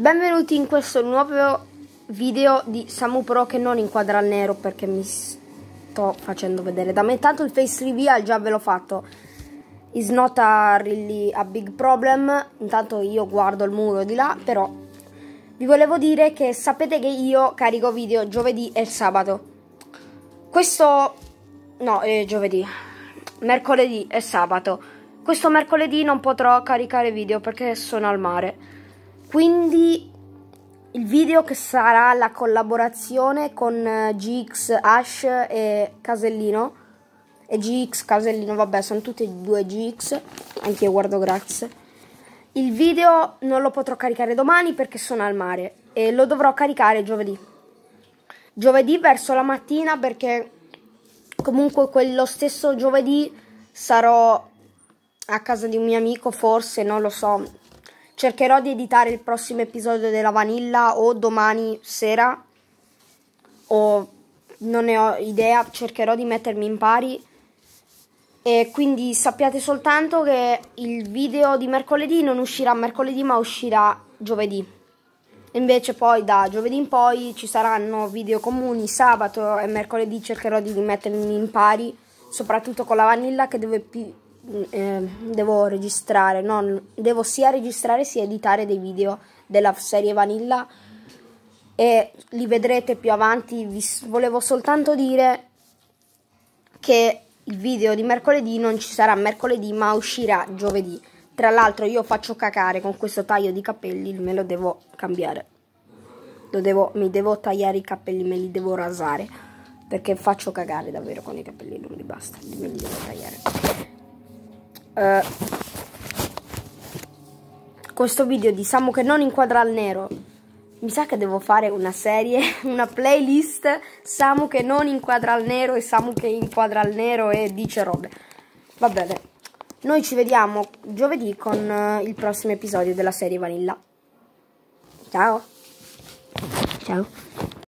Benvenuti in questo nuovo video di Samu Pro che non inquadra al nero perché mi sto facendo vedere da me. Intanto il face reveal già ve l'ho fatto. It's not a really a big problem. Intanto io guardo il muro di là, però vi volevo dire che sapete che io carico video giovedì e sabato. Questo no, è giovedì. Mercoledì e sabato. Questo mercoledì non potrò caricare video perché sono al mare. Quindi il video che sarà la collaborazione con eh, GX Ash e Casellino e GX Casellino, vabbè, sono tutti e due GX, anche io guardo grazie. Il video non lo potrò caricare domani perché sono al mare e lo dovrò caricare giovedì. Giovedì verso la mattina perché comunque quello stesso giovedì sarò a casa di un mio amico, forse, non lo so, cercherò di editare il prossimo episodio della Vanilla o domani sera o non ne ho idea, cercherò di mettermi in pari. E quindi sappiate soltanto che il video di mercoledì non uscirà mercoledì ma uscirà giovedì. Invece poi da giovedì in poi ci saranno video comuni, sabato e mercoledì cercherò di mettermi in pari, soprattutto con la vanilla che deve più eh, devo registrare, non, devo sia registrare sia editare dei video della serie Vanilla e li vedrete più avanti. Vi volevo soltanto dire che il video di mercoledì non ci sarà mercoledì ma uscirà giovedì. Tra l'altro io faccio cacare con questo taglio di capelli, me lo devo cambiare. Lo devo, mi devo tagliare i capelli, me li devo rasare. Perché faccio cagare davvero con i capelli lunghi, basta, me li devo tagliare eh, questo video di Samu che non inquadra il nero. Mi sa che devo fare una serie, una playlist Samu che non inquadra il nero e Samu che inquadra il nero e dice robe. Va bene. Noi ci vediamo giovedì con eh, il prossimo episodio della serie Vanilla. Ciao. Ciao.